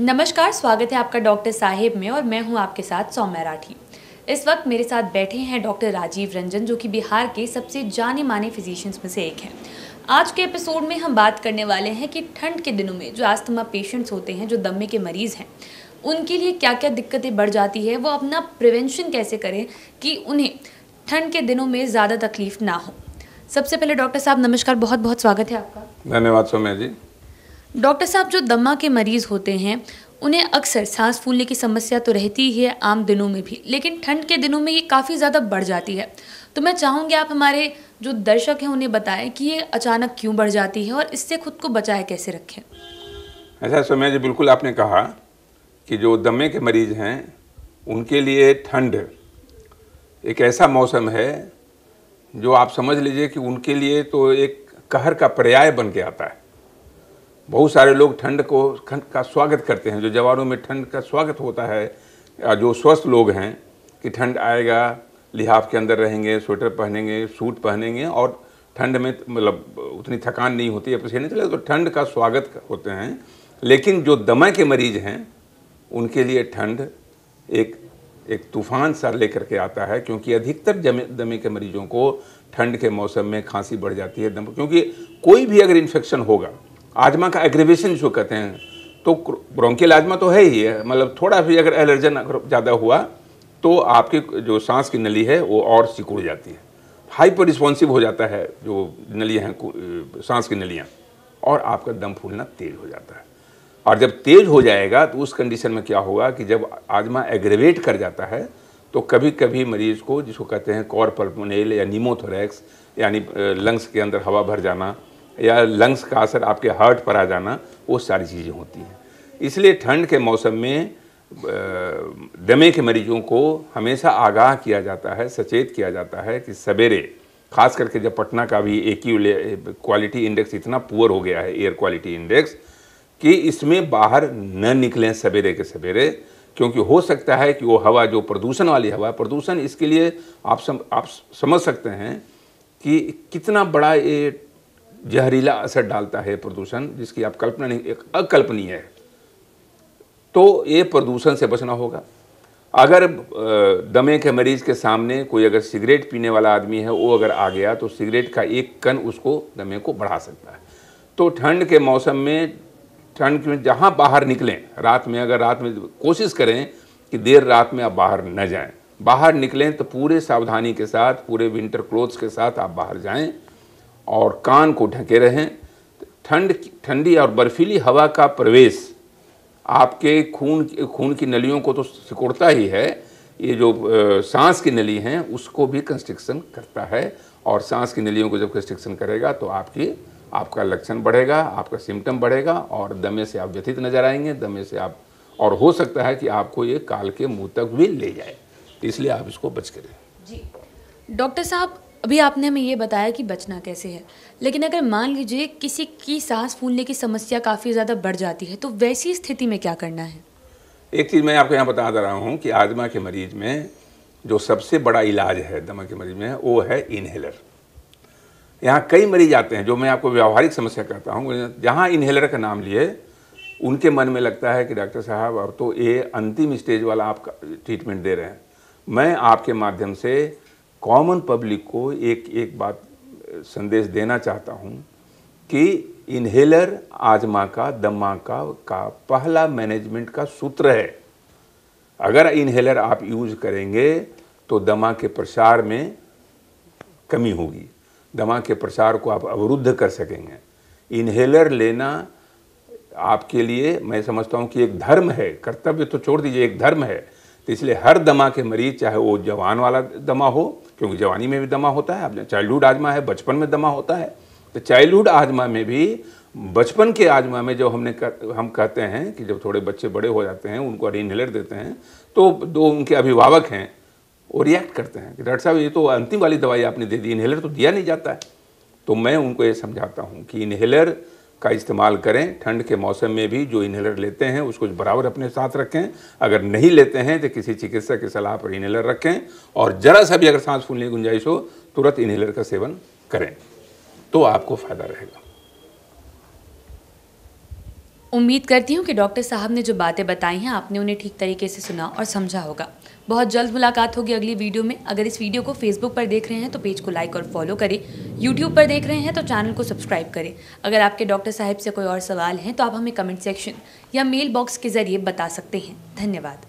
नमस्कार स्वागत है आपका डॉक्टर साहेब में और मैं हूं आपके साथ सौम्या राठी इस वक्त मेरे साथ बैठे हैं डॉक्टर राजीव रंजन जो कि बिहार के सबसे जाने माने फिजिशियंस में से एक हैं आज के एपिसोड में हम बात करने वाले हैं कि ठंड के दिनों में जो आस्थमा पेशेंट्स होते हैं जो दम्मे के मरीज़ हैं उनके लिए क्या क्या दिक्कतें बढ़ जाती है वो अपना प्रिवेंशन कैसे करें कि उन्हें ठंड के दिनों में ज़्यादा तकलीफ ना हो सबसे पहले डॉक्टर साहब नमस्कार बहुत बहुत स्वागत है आपका धन्यवाद सोम्या जी डॉक्टर साहब जो दमा के मरीज़ होते हैं उन्हें अक्सर सांस फूलने की समस्या तो रहती ही है आम दिनों में भी लेकिन ठंड के दिनों में ये काफ़ी ज़्यादा बढ़ जाती है तो मैं चाहूँगी आप हमारे जो दर्शक हैं उन्हें बताएं कि ये अचानक क्यों बढ़ जाती है और इससे खुद को बचाए कैसे रखें ऐसा अच्छा, समय जी बिल्कुल आपने कहा कि जो दमे के मरीज़ हैं उनके लिए ठंड एक ऐसा मौसम है जो आप समझ लीजिए कि उनके लिए तो एक कहर का पर्याय बन के आता है बहुत सारे लोग ठंड को ठंड का स्वागत करते हैं जो जवानों में ठंड का स्वागत होता है जो स्वस्थ लोग हैं कि ठंड आएगा लिहाफ के अंदर रहेंगे स्वेटर पहनेंगे सूट पहनेंगे और ठंड में मतलब उतनी थकान नहीं होती है पसीने चले तो ठंड का स्वागत होते हैं लेकिन जो दमा के मरीज हैं उनके लिए ठंड एक एक तूफान सा लेकर के आता है क्योंकि अधिकतर जमे दमे के मरीजों को ठंड के मौसम में खांसी बढ़ जाती है दम क्योंकि कोई भी अगर इन्फेक्शन होगा आजमा का एग्रीवेशन जिसको कहते हैं तो ब्रोंकियल आजमा तो है ही है मतलब थोड़ा भी अगर एलर्जन अगर ज़्यादा हुआ तो आपकी जो सांस की नली है वो और सिकुड़ जाती है हाइपर रिस्पॉन्सिव हो जाता है जो नलियाँ हैं सांस की नलियाँ और आपका दम फूलना तेज़ हो जाता है और जब तेज़ हो जाएगा तो उस कंडीशन में क्या होगा कि जब आजमा एग्रेवेट कर जाता है तो कभी कभी मरीज़ को जिसको कहते हैं कॉर पल्मोनेल या नीमोथोरैक्स यानी लंग्स के अंदर हवा भर जाना या लंग्स का असर आपके हार्ट पर आ जाना वो सारी चीज़ें होती हैं इसलिए ठंड के मौसम में दमे के मरीजों को हमेशा आगाह किया जाता है सचेत किया जाता है कि सवेरे खास करके जब पटना का भी एक ही क्वालिटी इंडेक्स इतना पुअर हो गया है एयर क्वालिटी इंडेक्स कि इसमें बाहर न निकलें सवेरे के सवेरे क्योंकि हो सकता है कि वो हवा जो प्रदूषण वाली हवा प्रदूषण इसके लिए आप सम, आप समझ सकते हैं कि कितना बड़ा ये जहरीला असर डालता है प्रदूषण जिसकी आप कल्पना नहीं एक अकल्पनीय है तो ये प्रदूषण से बचना होगा अगर दमे के मरीज के सामने कोई अगर सिगरेट पीने वाला आदमी है वो अगर आ गया तो सिगरेट का एक कन उसको दमे को बढ़ा सकता है तो ठंड के मौसम में ठंड में जहाँ बाहर निकलें रात में अगर रात में कोशिश करें कि देर रात में आप बाहर न जाएं बाहर निकलें तो पूरे सावधानी के साथ पूरे विंटर क्लोथ्स के साथ आप बाहर जाएं और कान को ढके रहें ठंड ठंडी और बर्फीली हवा का प्रवेश आपके खून खून की नलियों को तो सिकोड़ता ही है ये जो सांस की नली हैं उसको भी कंस्ट्रिक्शन करता है और सांस की नलियों को जब कंस्ट्रिक्शन करेगा तो आपकी आपका लक्षण बढ़ेगा आपका सिम्टम बढ़ेगा और दमे से आप व्यथित नजर आएंगे दमे से आप और हो सकता है कि आपको ये काल के मुँह तक भी ले जाए इसलिए आप इसको बच करें जी डॉक्टर साहब अभी आपने हमें ये बताया कि बचना कैसे है लेकिन अगर मान लीजिए किसी की सांस फूलने की समस्या काफ़ी ज़्यादा बढ़ जाती है तो वैसी स्थिति में क्या करना है एक चीज़ मैं आपको यहाँ बता दे रहा हूँ कि आजमा के मरीज में जो सबसे बड़ा इलाज है दमा के मरीज में वो है इन्हेलर यहाँ कई मरीज आते हैं जो मैं आपको व्यावहारिक समस्या कहता हूँ जहाँ इन्हेलर का नाम लिए उनके मन में लगता है कि डॉक्टर साहब अब तो ये अंतिम स्टेज वाला आप ट्रीटमेंट दे रहे हैं मैं आपके माध्यम से कॉमन पब्लिक को एक एक बात संदेश देना चाहता हूँ कि इन्हेलर आजमा का दमा का का पहला मैनेजमेंट का सूत्र है अगर इन्हेलर आप यूज करेंगे तो दमा के प्रसार में कमी होगी दमा के प्रसार को आप अवरुद्ध कर सकेंगे इन्हेलर लेना आपके लिए मैं समझता हूँ कि एक धर्म है कर्तव्य तो छोड़ दीजिए एक धर्म है तो इसलिए हर दमा के मरीज चाहे वो जवान वाला दमा हो क्योंकि जवानी में भी दमा होता है आपने चाइल्डहुड आजमा है बचपन में दमा होता है तो चाइल्डहुड आजमा में भी बचपन के आजमा में जब हमने कर, हम कहते हैं कि जब थोड़े बच्चे बड़े हो जाते हैं उनको इनहेलर देते हैं तो दो उनके अभिभावक हैं वो रिएक्ट करते हैं कि डॉक्टर साहब ये तो अंतिम वाली दवाई आपने दे दी इनहेलर तो दिया नहीं जाता है तो मैं उनको ये समझाता हूँ कि इनहेलर का इस्तेमाल करें ठंड के मौसम में भी जो इन्हेलर लेते हैं उसको बराबर अपने साथ रखें अगर नहीं लेते हैं तो किसी चिकित्सक की सलाह पर इन्हेलर रखें और ज़रा सा भी अगर सांस फूलने की गुंजाइश हो तुरंत इन्हेलर का सेवन करें तो आपको फ़ायदा रहेगा उम्मीद करती हूँ कि डॉक्टर साहब ने जो बातें बताई हैं आपने उन्हें ठीक तरीके से सुना और समझा होगा बहुत जल्द मुलाकात होगी अगली वीडियो में अगर इस वीडियो को फेसबुक पर देख रहे हैं तो पेज को लाइक और फॉलो करें यूट्यूब पर देख रहे हैं तो चैनल को सब्सक्राइब करें अगर आपके डॉक्टर साहब से कोई और सवाल हैं तो आप हमें कमेंट सेक्शन या मेल बॉक्स के ज़रिए बता सकते हैं धन्यवाद